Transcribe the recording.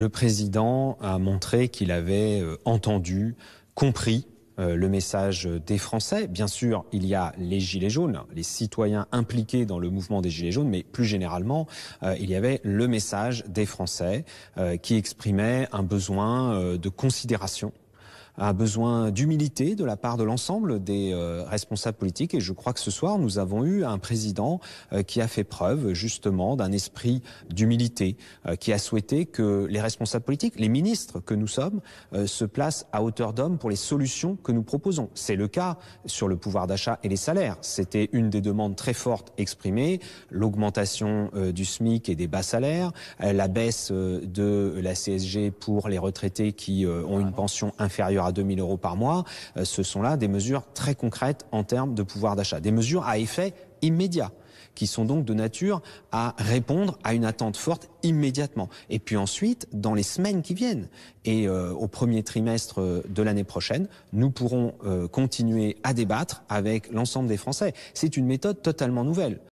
Le président a montré qu'il avait euh, entendu, compris euh, le message des Français. Bien sûr, il y a les Gilets jaunes, les citoyens impliqués dans le mouvement des Gilets jaunes, mais plus généralement, euh, il y avait le message des Français qui exprimait un besoin de considération a besoin d'humilité de la part de l'ensemble des euh, responsables politiques. Et je crois que ce soir, nous avons eu un président euh, qui a fait preuve justement d'un esprit d'humilité, euh, qui a souhaité que les responsables politiques, les ministres que nous sommes, se placent à hauteur d'homme pour les solutions que nous proposons. C'est le cas sur le pouvoir d'achat et les salaires. C'était une des demandes très fortes exprimées, l'augmentation du SMIC et des bas salaires, la baisse de la CSG pour les retraités qui ont une pension inférieure à 000 euros par mois, euh, ce sont là des mesures très concrètes en termes de pouvoir d'achat, des mesures à effet immédiat qui sont donc de nature à répondre à une attente forte immédiatement. Et puis ensuite, dans les semaines qui viennent et euh, au premier trimestre euh, de l'année prochaine, nous pourrons continuer à débattre avec l'ensemble des Français. C'est une méthode totalement nouvelle.